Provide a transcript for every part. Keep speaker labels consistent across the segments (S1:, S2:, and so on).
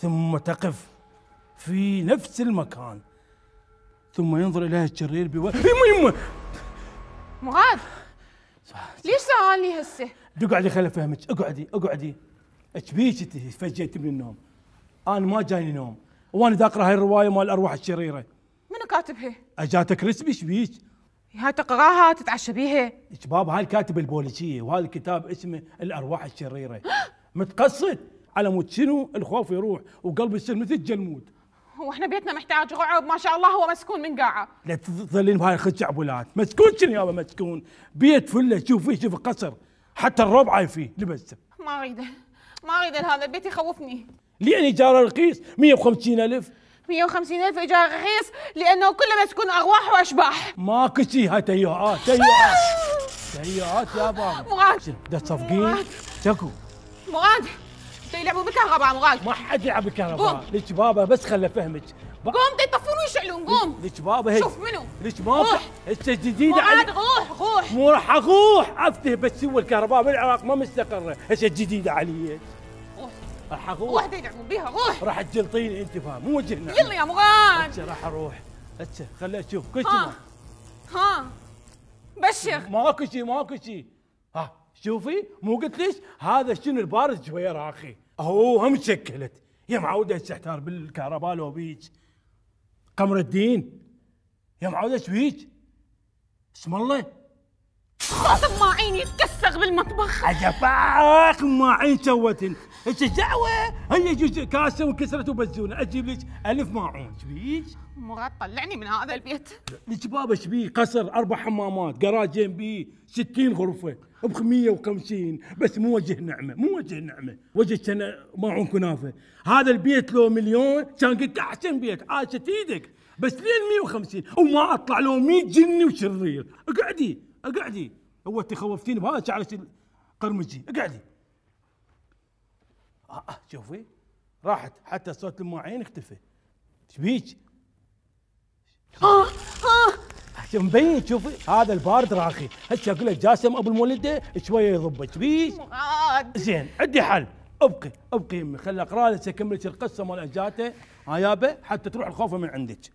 S1: ثم تقف في نفس المكان ثم ينظر إليها الشرير بوجه إيه، يمه معاذ ليش سألني هسه؟ اقعدي خليني افهمك اقعدي اقعدي ايش بيك انت تفجيتي من النوم؟ انا ما جاني نوم وانا دا اقرا هاي الروايه مال الارواح الشريره منو كاتبها؟ اجاتك رسمي ايش بيك؟ هاي تقراها تتعشى بيها شباب هاي الكاتبه البوليسيه وهذا الكتاب اسمه الارواح الشريره متقصد على مود شنو الخوف يروح وقلبي يصير مثل الجلمود واحنا بيتنا محتاج رعب ما شاء الله هو مسكون من قاعه لا تظلين بهاي الخدش عبولات مسكون شنو يابا مسكون بيت فله شوف فيه شوف قصر حتى الربع فيه لبسه ما اريده ما اريده هذا البيت يخوفني لان يعني ايجاره رخيص 150 الف 150 الف ايجار رخيص لانه كله مسكون ارواح واشباح ماكو شيء هاي تهيؤات تهيؤات تهيؤات يابا مراد تصفقين شكو مراد يلعبوا بالكهرباء مغاك ما حد يلعب بالكهرباء لك بابا بس خله فهمك با... قوم يطفون ويشعلون قوم لك بابا هيك شوف منو لك بابا هسه جديده عاد روح روح مو راح اروح افتح بس هو الكهرباء بالعراق ما مستقره هسه جديده علي راح اروح روح يلعبون بيها روح راح تجلطيني انت فاهم مو وجهنا يلا يا مغاد راح اروح هسه خليني اشوف كل شيء ها ها بشر ماكو شيء ماكو شيء شوفي مو قلت ليش هذا شنو البارز جويرة اخي هو هم شكلت يا معودة تحتار بالكهرباء لو بيج قمر الدين يا معودة شويج اسم الله خاطب ما عيني يتكسغ بالمطبخ عجبك ما عين سوتن ايش الدعوة؟ هي جزء كاسة وكسرت وبزونة اجيب لك ألف ماعون شبيك؟ مراد طلعني من هذا البيت لك بابا شبيه قصر أربع حمامات قراج جنبي 60 غرفة ب 150 بس مو وجه نعمة مو وجه نعمة وجه كان ماعون كنافة هذا البيت لو مليون كان قلت أحسن بيت عاشت إيدك بس لين 150 وما أطلع لو 100 جني وشرير اقعدي اقعدي هو انت خوفتيني بهذا شعرك قرمجي اقعدي آه, آه، شوفي راحت حتى صوت المواعين اختفى تبيك اه اه مبين شوفي هذا البارد راخي هسه اقول لك جاسم ابو المولده شويه يضبك بيش زين عندي حل ابقي ابقي امي خلي اقرا لك اكمل القصه مال اجاته ها يابا حتى تروح الخوفه من عندك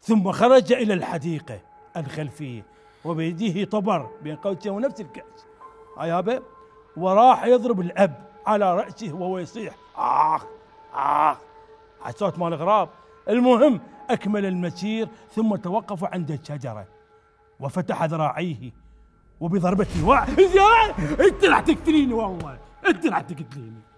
S1: ثم خرج الى الحديقه الخلفيه وبيديه طبر بين قوسين ونفس الكاس ها يابا وراح يضرب الاب على رأسه وهو يصيح آخ آخ صوت مال غراب المهم أكمل المسير ثم توقف عند الشجرة وفتح ذراعيه وبضربة وع انت راح تقتليني والله انت راح تقتليني